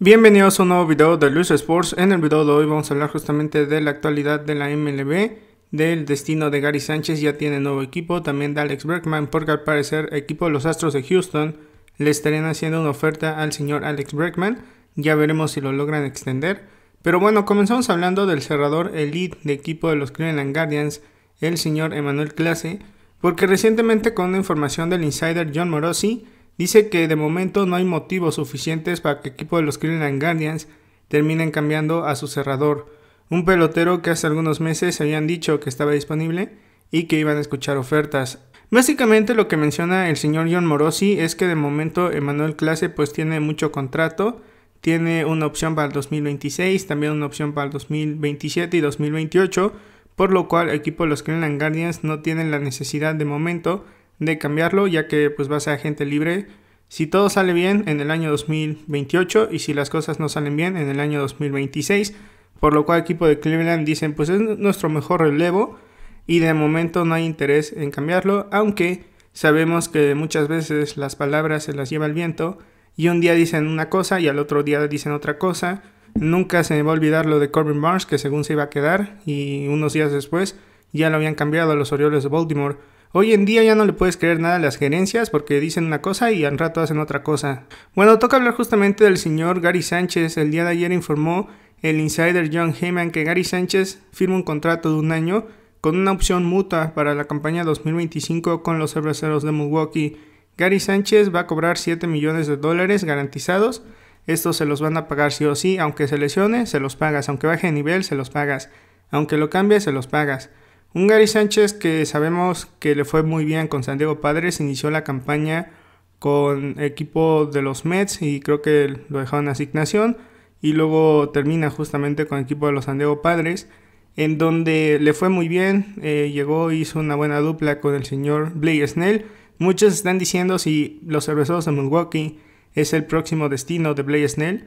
Bienvenidos a un nuevo video de Luis Sports. En el video de hoy vamos a hablar justamente de la actualidad de la MLB, del destino de Gary Sánchez, ya tiene nuevo equipo, también de Alex Bergman, porque al parecer equipo de los Astros de Houston le estarían haciendo una oferta al señor Alex Bergman, ya veremos si lo logran extender. Pero bueno, comenzamos hablando del cerrador elite de equipo de los Cleveland Guardians, el señor Emanuel Clase, porque recientemente con una información del insider John Morosi, Dice que de momento no hay motivos suficientes para que el equipo de los Cleveland Guardians terminen cambiando a su cerrador, un pelotero que hace algunos meses se habían dicho que estaba disponible y que iban a escuchar ofertas. Básicamente lo que menciona el señor John Morosi es que de momento Emanuel Clase pues tiene mucho contrato, tiene una opción para el 2026, también una opción para el 2027 y 2028, por lo cual el equipo de los Cleveland Guardians no tiene la necesidad de momento de cambiarlo ya que pues va a ser agente libre si todo sale bien en el año 2028 y si las cosas no salen bien en el año 2026, por lo cual el equipo de Cleveland dicen pues es nuestro mejor relevo y de momento no hay interés en cambiarlo, aunque sabemos que muchas veces las palabras se las lleva el viento y un día dicen una cosa y al otro día dicen otra cosa. Nunca se va a olvidar lo de Corbin Barnes que según se iba a quedar y unos días después ya lo habían cambiado a los Orioles de Baltimore. Hoy en día ya no le puedes creer nada a las gerencias porque dicen una cosa y al rato hacen otra cosa. Bueno, toca hablar justamente del señor Gary Sánchez. El día de ayer informó el insider John Heyman que Gary Sánchez firma un contrato de un año con una opción mutua para la campaña 2025 con los cerveceros de Milwaukee. Gary Sánchez va a cobrar 7 millones de dólares garantizados. Estos se los van a pagar sí o sí, aunque se lesione, se los pagas, aunque baje de nivel, se los pagas, aunque lo cambie, se los pagas. Un Gary Sánchez que sabemos que le fue muy bien con San Diego Padres, inició la campaña con equipo de los Mets y creo que lo dejaron asignación y luego termina justamente con equipo de los San Diego Padres en donde le fue muy bien, llegó eh, llegó, hizo una buena dupla con el señor Blake Snell. Muchos están diciendo si los cerveceros de Milwaukee es el próximo destino de Blake Snell.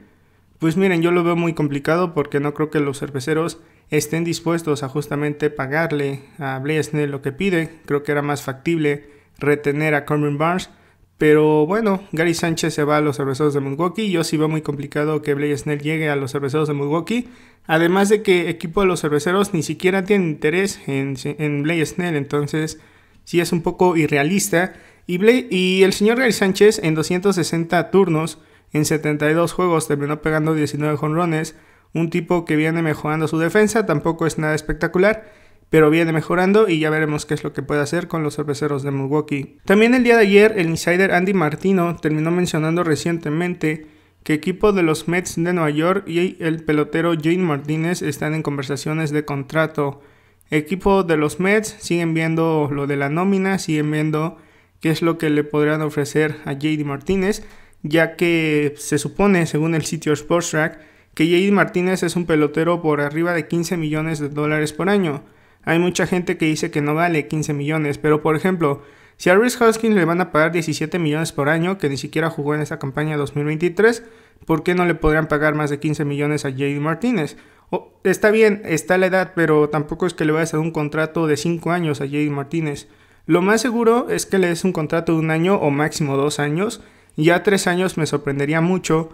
Pues miren, yo lo veo muy complicado porque no creo que los cerveceros estén dispuestos a justamente pagarle a Snell lo que pide. Creo que era más factible retener a Corbin Barnes. Pero bueno, Gary Sánchez se va a los cerveceros de Milwaukee. Yo sí veo muy complicado que Blaise Snell llegue a los cerveceros de Milwaukee. Además de que equipo de los cerveceros ni siquiera tiene interés en, en Snell. Entonces sí es un poco irrealista. Y, y el señor Gary Sánchez en 260 turnos, en 72 juegos, terminó pegando 19 jonrones un tipo que viene mejorando su defensa, tampoco es nada espectacular, pero viene mejorando y ya veremos qué es lo que puede hacer con los cerveceros de Milwaukee. También el día de ayer el insider Andy Martino terminó mencionando recientemente que equipo de los Mets de Nueva York y el pelotero Jane Martínez están en conversaciones de contrato. Equipo de los Mets siguen viendo lo de la nómina, siguen viendo qué es lo que le podrían ofrecer a JD Martínez, ya que se supone, según el sitio Sports Track, que Jade Martínez es un pelotero por arriba de 15 millones de dólares por año. Hay mucha gente que dice que no vale 15 millones, pero por ejemplo, si a Rhys Hoskins le van a pagar 17 millones por año, que ni siquiera jugó en esa campaña 2023, ¿por qué no le podrían pagar más de 15 millones a Jade Martínez? está bien, está la edad, pero tampoco es que le vayas a dar un contrato de 5 años a Jade Martínez. Lo más seguro es que le des un contrato de un año o máximo dos años. Ya tres años me sorprendería mucho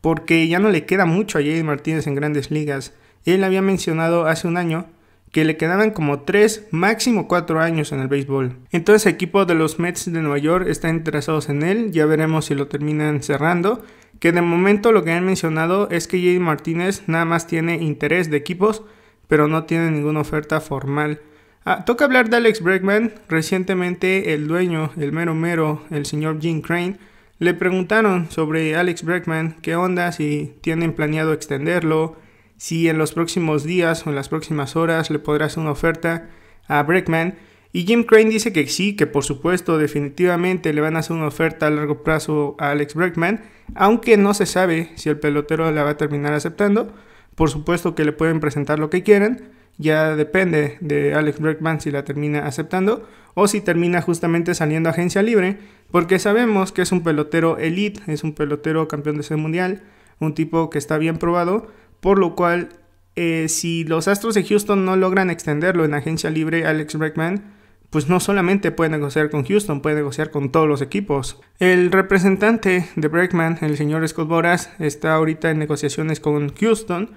porque ya no le queda mucho a Jade Martínez en grandes ligas. Él había mencionado hace un año que le quedaban como 3, máximo 4 años en el béisbol. Entonces el equipo de los Mets de Nueva York está interesado en él, ya veremos si lo terminan cerrando, que de momento lo que han mencionado es que Jade Martínez nada más tiene interés de equipos, pero no tiene ninguna oferta formal. Ah, toca hablar de Alex Bregman, recientemente el dueño, el mero mero, el señor Jim Crane, le preguntaron sobre Alex Bregman, qué onda, si tienen planeado extenderlo, si en los próximos días o en las próximas horas le podrás una oferta a Bregman. Y Jim Crane dice que sí, que por supuesto, definitivamente le van a hacer una oferta a largo plazo a Alex Bregman, aunque no se sabe si el pelotero la va a terminar aceptando. Por supuesto que le pueden presentar lo que quieran, ya depende de Alex Bregman si la termina aceptando o si termina justamente saliendo a agencia libre, porque sabemos que es un pelotero elite, es un pelotero campeón de ese mundial, un tipo que está bien probado, por lo cual eh, si los Astros de Houston no logran extenderlo en agencia libre Alex Bregman, pues no solamente puede negociar con Houston, puede negociar con todos los equipos. El representante de Bregman, el señor Scott Boras, está ahorita en negociaciones con Houston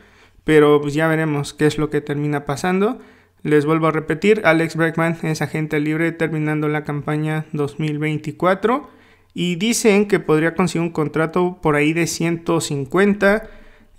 pero pues ya veremos qué es lo que termina pasando. Les vuelvo a repetir, Alex Bregman es agente libre terminando la campaña 2024 y dicen que podría conseguir un contrato por ahí de 150,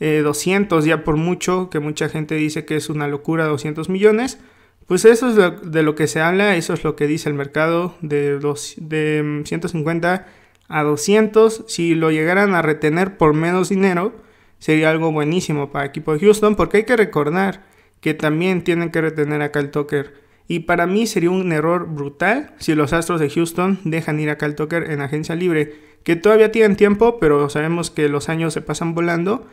200 eh, ya por mucho, que mucha gente dice que es una locura 200 millones. Pues eso es de lo que se habla, eso es lo que dice el mercado de, dos, de 150 mm, a 200. Si lo llegaran a retener por menos dinero, sería algo buenísimo para el equipo de Houston, porque hay que recordar que también tienen que retener a Cal Tucker. Y para mí sería un error brutal si los Astros de Houston dejan ir a Cal Tucker en agencia libre, que todavía tienen tiempo, pero sabemos que los años se pasan volando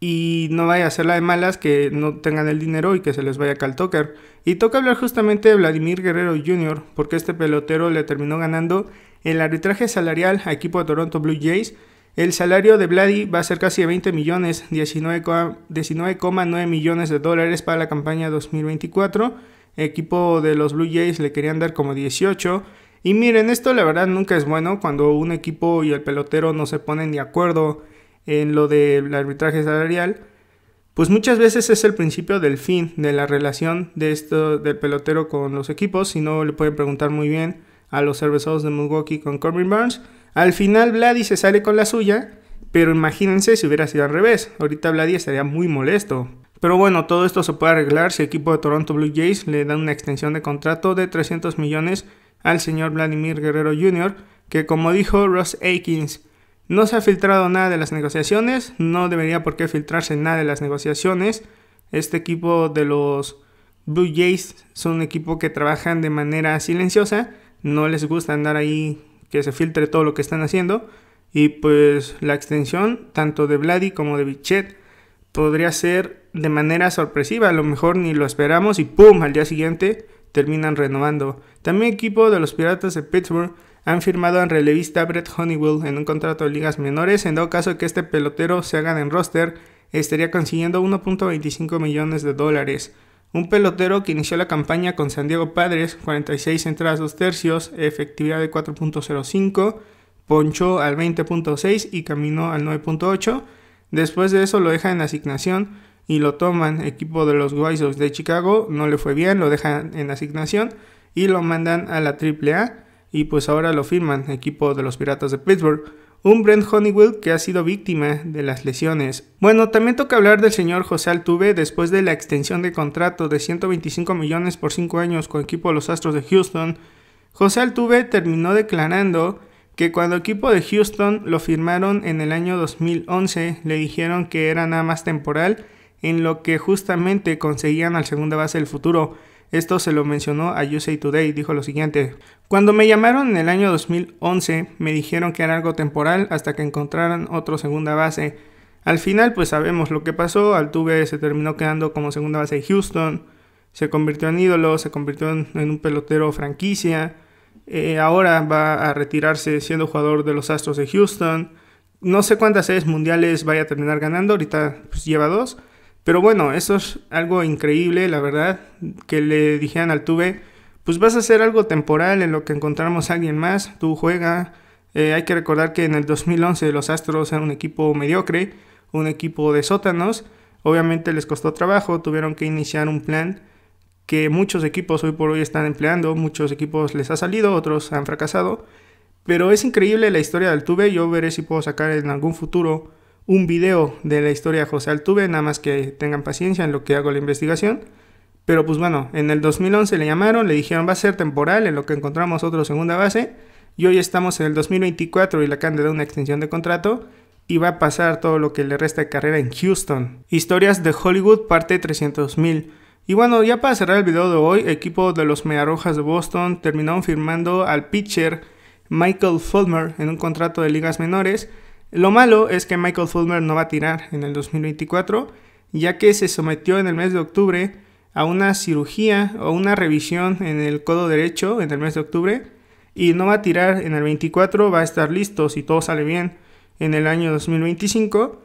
y no vaya a ser la de malas que no tengan el dinero y que se les vaya Cal Tucker. Y toca hablar justamente de Vladimir Guerrero Jr., porque este pelotero le terminó ganando el arbitraje salarial a equipo de Toronto Blue Jays el salario de Vladi va a ser casi de 20 millones, 19,9 millones de dólares para la campaña 2024. El equipo de los Blue Jays le querían dar como 18. Y miren, esto la verdad nunca es bueno cuando un equipo y el pelotero no se ponen de acuerdo en lo del arbitraje salarial. Pues muchas veces es el principio del fin de la relación de esto del pelotero con los equipos. Si no, le pueden preguntar muy bien a los cerveceros de Milwaukee con Corbin Burns. Al final Vladi se sale con la suya, pero imagínense si hubiera sido al revés. Ahorita Vladi estaría muy molesto. Pero bueno, todo esto se puede arreglar si el equipo de Toronto Blue Jays le da una extensión de contrato de 300 millones al señor Vladimir Guerrero Jr., que como dijo Ross Aikins, no se ha filtrado nada de las negociaciones, no debería por qué filtrarse nada de las negociaciones. Este equipo de los Blue Jays son un equipo que trabajan de manera silenciosa, no les gusta andar ahí que se filtre todo lo que están haciendo. Y pues la extensión tanto de Vladi como de Bichet podría ser de manera sorpresiva, a lo mejor ni lo esperamos y ¡pum! al día siguiente terminan renovando. También equipo de los Piratas de Pittsburgh han firmado en relevista Brett Honeywell en un contrato de ligas menores, en dado caso que este pelotero se haga en roster, estaría consiguiendo 1.25 millones de dólares. Un pelotero que inició la campaña con San Diego Padres, 46 entradas, 2 tercios, efectividad de 4.05, ponchó al 20.6 y caminó al 9.8. Después de eso lo deja en asignación y lo toman. Equipo de los White de Chicago no le fue bien, lo dejan en asignación y lo mandan a la AAA y pues ahora lo firman. Equipo de los Piratas de Pittsburgh un Brent Honeywell que ha sido víctima de las lesiones. Bueno, también toca hablar del señor José Altuve después de la extensión de contrato de 125 millones por 5 años con equipo de los Astros de Houston. José Altuve terminó declarando que cuando el equipo de Houston lo firmaron en el año 2011 le dijeron que era nada más temporal en lo que justamente conseguían al segunda base del futuro. Esto se lo mencionó a USA Today, dijo lo siguiente. Cuando me llamaron en el año 2011, me dijeron que era algo temporal hasta que encontraran otro segunda base. Al final, pues sabemos lo que pasó. Altuve se terminó quedando como segunda base de Houston. Se convirtió en ídolo, se convirtió en, un pelotero franquicia. Eh, ahora va a retirarse siendo jugador de los Astros de Houston. No sé cuántas series mundiales vaya a terminar ganando. Ahorita pues, lleva dos pero bueno, eso es algo increíble, la verdad, que le dijeran al Tuve, pues vas a hacer algo temporal en lo que encontramos a alguien más, tú juega. Eh, hay que recordar que en el 2011 los Astros eran un equipo mediocre, un equipo de sótanos. Obviamente les costó trabajo, tuvieron que iniciar un plan que muchos equipos hoy por hoy están empleando, muchos equipos les ha salido, otros han fracasado. Pero es increíble la historia del Tuve, yo veré si puedo sacar en algún futuro un video de la historia de José Altuve, nada más que tengan paciencia en lo que hago la investigación. Pero pues bueno, en el 2011 le llamaron, le dijeron va a ser temporal, en lo que encontramos otro segunda base. Y hoy estamos en el 2024 y la Can le da una extensión de contrato y va a pasar todo lo que le resta de carrera en Houston. Historias de Hollywood, parte 300.000. Y bueno, ya para cerrar el video de hoy, equipo de los Mediarrojas de Boston terminó firmando al pitcher Michael Fulmer en un contrato de ligas menores lo malo es que Michael Fulmer no va a tirar en el 2024, ya que se sometió en el mes de octubre a una cirugía o una revisión en el codo derecho en el mes de octubre y no va a tirar en el 24, va a estar listo si todo sale bien en el año 2025.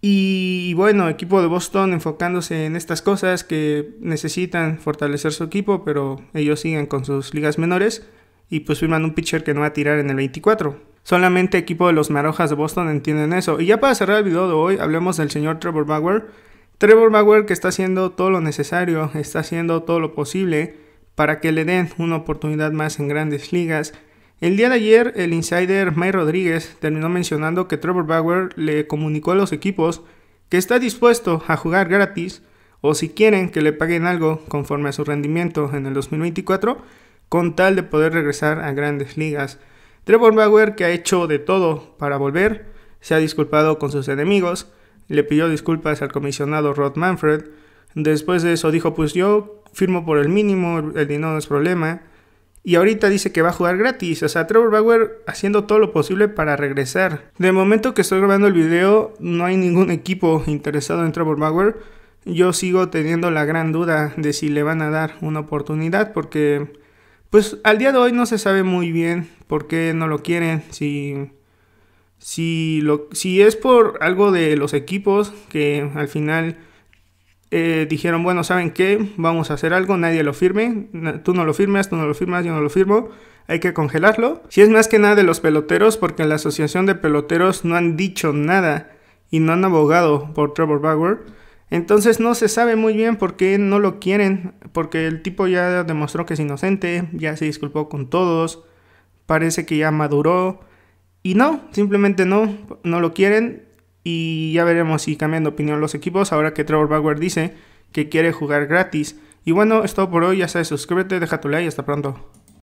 Y bueno, equipo de Boston enfocándose en estas cosas que necesitan fortalecer su equipo, pero ellos siguen con sus ligas menores y pues firman un pitcher que no va a tirar en el 24. Solamente equipo de los Marojas de Boston entienden eso. Y ya para cerrar el video de hoy, hablemos del señor Trevor Bauer. Trevor Bauer que está haciendo todo lo necesario, está haciendo todo lo posible para que le den una oportunidad más en grandes ligas. El día de ayer, el insider May Rodríguez terminó mencionando que Trevor Bauer le comunicó a los equipos que está dispuesto a jugar gratis o si quieren que le paguen algo conforme a su rendimiento en el 2024 con tal de poder regresar a grandes ligas. Trevor Bauer, que ha hecho de todo para volver, se ha disculpado con sus enemigos, le pidió disculpas al comisionado Rod Manfred, después de eso dijo pues yo firmo por el mínimo, el dinero no es problema, y ahorita dice que va a jugar gratis, o sea, Trevor Bauer haciendo todo lo posible para regresar. De momento que estoy grabando el video, no hay ningún equipo interesado en Trevor Bauer, yo sigo teniendo la gran duda de si le van a dar una oportunidad porque pues al día de hoy no se sabe muy bien por qué no lo quieren. Si, si, lo, si es por algo de los equipos que al final eh, dijeron, bueno, ¿saben qué? Vamos a hacer algo, nadie lo firme. Tú no lo firmas, tú no lo firmas, yo no lo firmo hay que congelarlo. Si es más que nada de los peloteros, porque la asociación de peloteros no han dicho nada y no han abogado por Trevor Bauer. Entonces no se sabe muy bien por qué no lo quieren, porque el tipo ya demostró que es inocente, ya se disculpó con todos, parece que ya maduró, y no, simplemente no, no lo quieren, y ya veremos si cambian de opinión los equipos ahora que Trevor Bauer dice que quiere jugar gratis. Y bueno, es todo por hoy, ya sabes, suscríbete, deja tu like y hasta pronto.